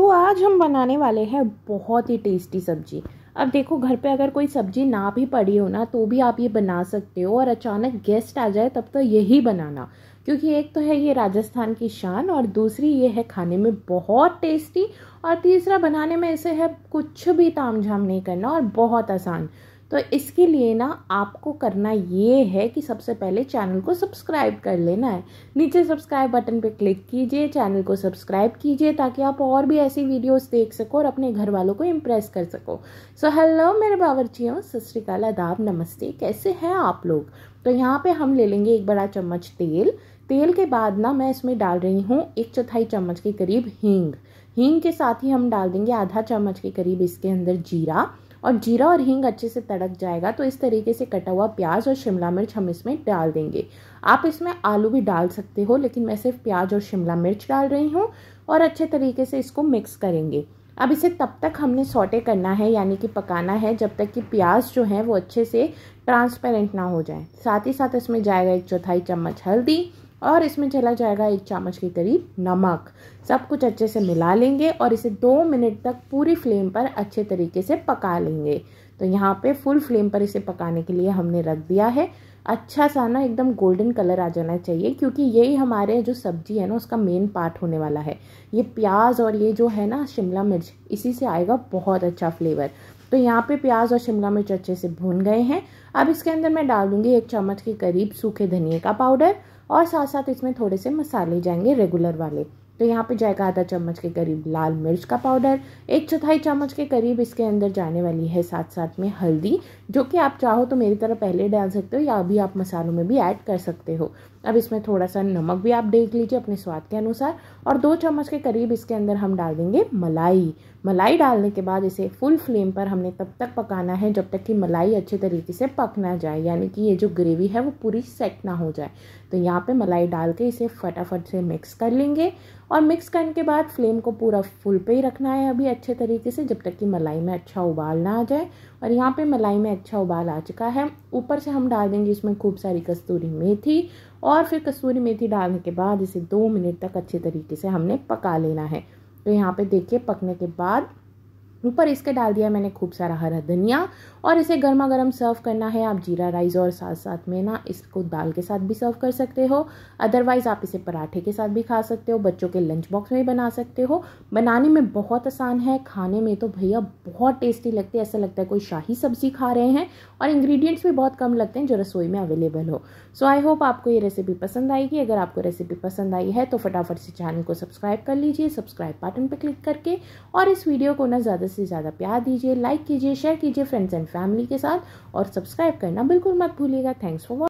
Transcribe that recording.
तो आज हम बनाने वाले हैं बहुत ही टेस्टी सब्जी अब देखो घर पे अगर कोई सब्जी ना भी पड़ी हो ना तो भी आप ये बना सकते हो और अचानक गेस्ट आ जाए तब तो यही बनाना क्योंकि एक तो है ये राजस्थान की शान और दूसरी ये है खाने में बहुत टेस्टी और तीसरा बनाने में इसे है कुछ भी ताम झाम नहीं करना और बहुत आसान तो इसके लिए ना आपको करना ये है कि सबसे पहले चैनल को सब्सक्राइब कर लेना है नीचे सब्सक्राइब बटन पर क्लिक कीजिए चैनल को सब्सक्राइब कीजिए ताकि आप और भी ऐसी वीडियोस देख सको और अपने घर वालों को इम्प्रेस कर सको सो so, हेलो मेरे बावरचियों सत श्रीकाल आदाब नमस्ते कैसे हैं आप लोग तो यहाँ पर हम ले लेंगे एक बड़ा चम्मच तेल तेल के बाद ना मैं इसमें डाल रही हूँ एक चौथाई चम्मच के करीब हींग हींग के साथ ही हम डाल देंगे आधा चम्मच के करीब इसके अंदर जीरा और जीरा और हींग अच्छे से तड़क जाएगा तो इस तरीके से कटा हुआ प्याज और शिमला मिर्च हम इसमें डाल देंगे आप इसमें आलू भी डाल सकते हो लेकिन मैं सिर्फ प्याज और शिमला मिर्च डाल रही हूँ और अच्छे तरीके से इसको मिक्स करेंगे अब इसे तब तक हमने सोटे करना है यानी कि पकाना है जब तक कि प्याज जो है वो अच्छे से ट्रांसपेरेंट ना हो जाए साथ ही साथ इसमें जाएगा एक चौथाई चम्मच हल्दी और इसमें चला जाएगा एक चम्मच के करीब नमक सब कुछ अच्छे से मिला लेंगे और इसे दो मिनट तक पूरी फ्लेम पर अच्छे तरीके से पका लेंगे तो यहाँ पे फुल फ्लेम पर इसे पकाने के लिए हमने रख दिया है अच्छा सा ना एकदम गोल्डन कलर आ जाना चाहिए क्योंकि यही हमारे जो सब्जी है ना उसका मेन पार्ट होने वाला है ये प्याज और ये जो है ना शिमला मिर्च इसी से आएगा बहुत अच्छा फ्लेवर तो यहाँ पे प्याज और शिमला मिर्च अच्छे से भून गए हैं अब इसके अंदर मैं डाल दूंगी एक चम्मच के करीब सूखे धनिए का पाउडर और साथ साथ इसमें थोड़े से मसाले जाएंगे रेगुलर वाले तो यहाँ पे जाएगा आधा चम्मच के करीब लाल मिर्च का पाउडर एक चौथाई चम्मच के करीब इसके अंदर जाने वाली है साथ साथ में हल्दी जो कि आप चाहो तो मेरी तरह पहले डाल सकते हो या अभी आप मसालों में भी ऐड कर सकते हो अब इसमें थोड़ा सा नमक भी आप देख लीजिए अपने स्वाद के अनुसार और दो चम्मच के करीब इसके अंदर हम डाल देंगे मलाई मलाई डालने के बाद इसे फुल फ्लेम पर हमने तब तक पकाना है जब तक कि मलाई अच्छे तरीके से पक ना जाए यानी कि ये जो ग्रेवी है वो पूरी सेट ना हो जाए तो यहाँ पे मलाई डाल के इसे फटाफट से मिक्स कर लेंगे और मिक्स करने के बाद फ्लेम को पूरा फुल पे ही रखना है अभी अच्छे तरीके से जब तक कि मलाई में अच्छा उबाल ना आ जाए और यहाँ पे मलाई में अच्छा उबाल आ चुका है ऊपर से हम डाल देंगे इसमें खूब सारी कस्तूरी मेथी और फिर कस्तूरी मेथी डालने के बाद इसे दो मिनट तक अच्छे तरीके से हमने पका लेना है तो यहाँ पर देखिए पकने के बाद ऊपर इसके डाल दिया मैंने खूब सारा हरा धनिया और इसे गर्मा गर्म सर्व करना है आप जीरा राइस और साथ साथ में ना इसको दाल के साथ भी सर्व कर सकते हो अदरवाइज़ आप इसे पराठे के साथ भी खा सकते हो बच्चों के लंच बॉक्स में बना सकते हो बनाने में बहुत आसान है खाने में तो भैया बहुत टेस्टी लगती है ऐसा लगता है कोई शाही सब्जी खा रहे हैं और इंग्रीडियंट्स भी बहुत कम लगते हैं जो रसोई में अवेलेबल हो सो आई होप आपको ये रेसिपी पसंद आएगी अगर आपको रेसिपी पसंद आई है तो फटाफट से चैनल को सब्सक्राइब कर लीजिए सब्सक्राइब बटन पर क्लिक करके और इस वीडियो को ना ज़्यादा से ज़्यादा प्यार दीजिए लाइक कीजिए शेयर कीजिए फ्रेंड्स एंड फैमिली के साथ और सब्सक्राइब करना बिल्कुल मत भूलिएगा थैंक्स फॉर